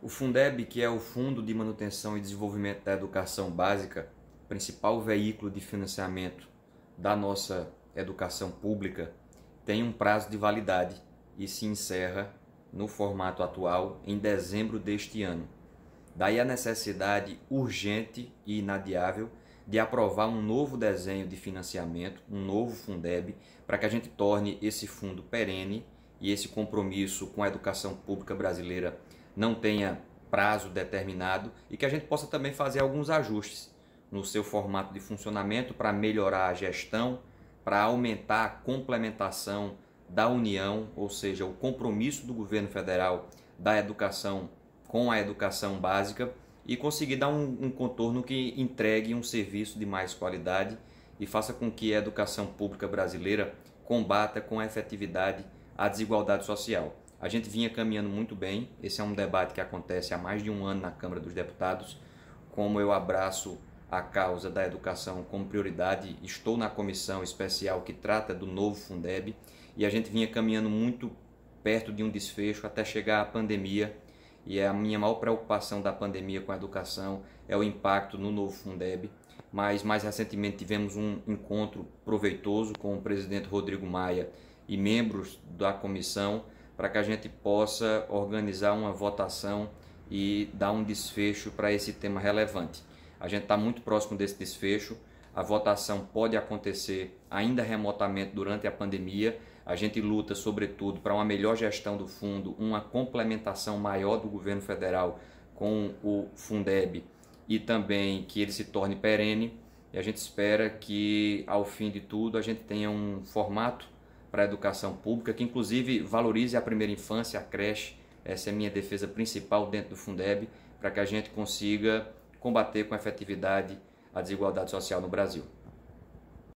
O Fundeb, que é o Fundo de Manutenção e Desenvolvimento da Educação Básica, principal veículo de financiamento da nossa educação pública, tem um prazo de validade e se encerra no formato atual em dezembro deste ano. Daí a necessidade urgente e inadiável de aprovar um novo desenho de financiamento, um novo Fundeb, para que a gente torne esse fundo perene e esse compromisso com a educação pública brasileira não tenha prazo determinado e que a gente possa também fazer alguns ajustes no seu formato de funcionamento para melhorar a gestão, para aumentar a complementação da União, ou seja, o compromisso do governo federal da educação com a educação básica e conseguir dar um, um contorno que entregue um serviço de mais qualidade e faça com que a educação pública brasileira combata com efetividade a desigualdade social. A gente vinha caminhando muito bem. Esse é um debate que acontece há mais de um ano na Câmara dos Deputados. Como eu abraço a causa da educação como prioridade, estou na comissão especial que trata do novo Fundeb e a gente vinha caminhando muito perto de um desfecho até chegar à pandemia. E a minha maior preocupação da pandemia com a educação é o impacto no novo Fundeb. Mas mais recentemente tivemos um encontro proveitoso com o presidente Rodrigo Maia e membros da comissão para que a gente possa organizar uma votação e dar um desfecho para esse tema relevante. A gente está muito próximo desse desfecho. A votação pode acontecer ainda remotamente durante a pandemia. A gente luta, sobretudo, para uma melhor gestão do fundo, uma complementação maior do governo federal com o Fundeb e também que ele se torne perene. E a gente espera que, ao fim de tudo, a gente tenha um formato para a educação pública, que inclusive valorize a primeira infância, a creche. Essa é a minha defesa principal dentro do Fundeb, para que a gente consiga combater com efetividade a desigualdade social no Brasil.